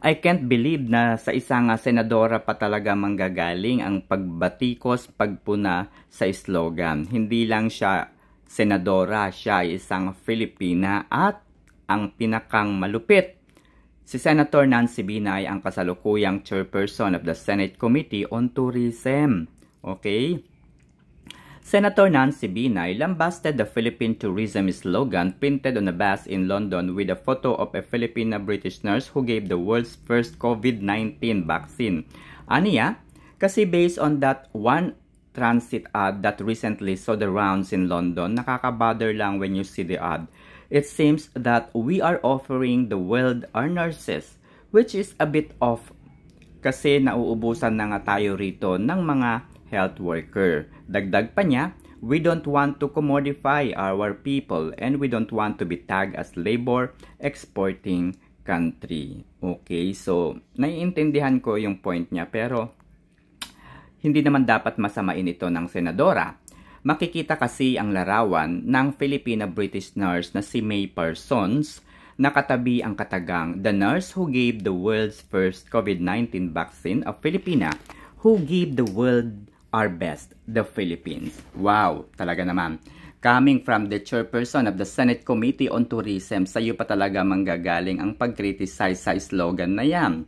I can't believe na sa isang senadora pa talaga manggagaling ang pagbatikos, pagpuna sa slogan. Hindi lang siya senadora, siya ay isang Filipina at ang pinakang malupit. Si Senator Nancy Binay ang kasalukuyang chairperson of the Senate Committee on Tourism. Okay? Senator Nancy Binay lambasted the Philippine tourism slogan printed on a bus in London with a photo of a Filipina-British nurse who gave the world's first COVID-19 vaccine. Aniya, kasi based on that one transit ad that recently saw the rounds in London, nakakabother lang when you see the ad. It seems that we are offering the world our nurses, which is a bit off kasi nauubusan na nga tayo rito ng mga health worker. Dagdag pa niya, we don't want to commodify our people and we don't want to be tagged as labor exporting country. Okay, so naiintindihan ko yung point niya pero hindi naman dapat masamain ito ng senadora. Makikita kasi ang larawan ng Filipina-British nurse na si May Parsons nakatabi ang katagang The Nurse Who Gave the World's First COVID-19 Vaccine of Filipina, Who Gave the World our best, the Philippines. Wow, talaga naman. Coming from the chairperson of the Senate Committee on Tourism, sa iyo pa talaga manggagaling ang pag-criticize sa slogan na yan.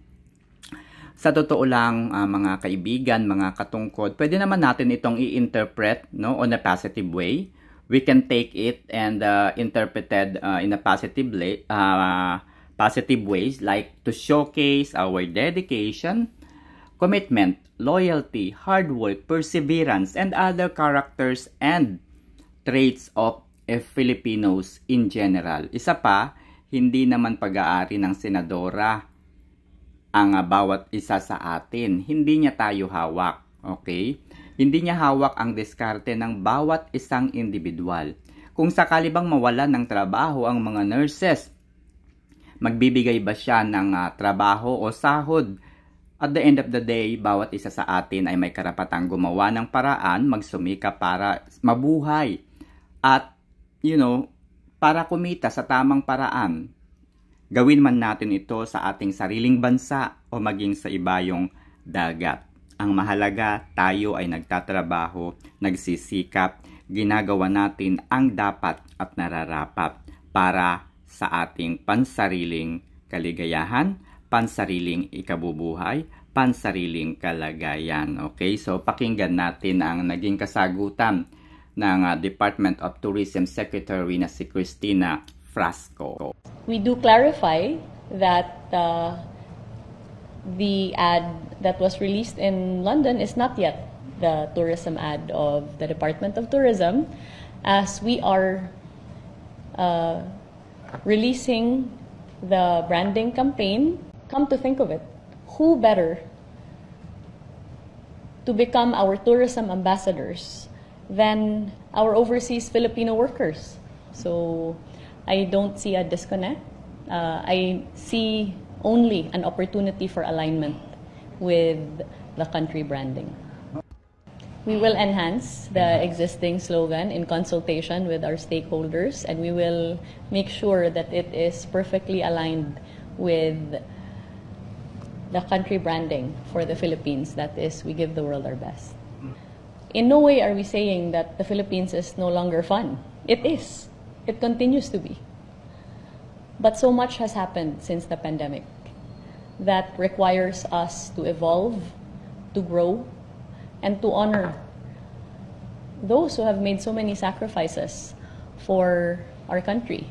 Sa totoo lang, uh, mga kaibigan, mga katungkod, pwede naman natin itong i-interpret no, on a positive way. We can take it and uh, interpreted uh, in a positive, uh, positive ways like to showcase our dedication, commitment, loyalty, hard work, perseverance, and other characters and traits of eh, Filipinos in general. Isa pa, hindi naman pag-aari ng senadora ang ah, bawat isa sa atin. Hindi niya tayo hawak, okay? Hindi niya hawak ang diskarte ng bawat isang individual. Kung sakali bang mawala ng trabaho ang mga nurses, magbibigay ba siya ng uh, trabaho o sahod at the end of the day, bawat isa sa atin ay may karapatang gumawa ng paraan, magsumika para mabuhay. At, you know, para kumita sa tamang paraan. Gawin man natin ito sa ating sariling bansa o maging sa iba yung dagat. Ang mahalaga, tayo ay nagtatrabaho, nagsisikap, ginagawa natin ang dapat at nararapat para sa ating pansariling kaligayahan pansariling ikabubuhay, pansariling kalagayan. Okay, so pakinggan natin ang naging kasagutan ng uh, Department of Tourism Secretary na si Christina Frasco. We do clarify that uh, the ad that was released in London is not yet the tourism ad of the Department of Tourism, as we are uh, releasing the branding campaign come to think of it, who better to become our tourism ambassadors than our overseas Filipino workers? So I don't see a disconnect. Uh, I see only an opportunity for alignment with the country branding. We will enhance the existing slogan in consultation with our stakeholders and we will make sure that it is perfectly aligned with the country branding for the Philippines. That is, we give the world our best. In no way are we saying that the Philippines is no longer fun. It is. It continues to be. But so much has happened since the pandemic that requires us to evolve, to grow, and to honor those who have made so many sacrifices for our country.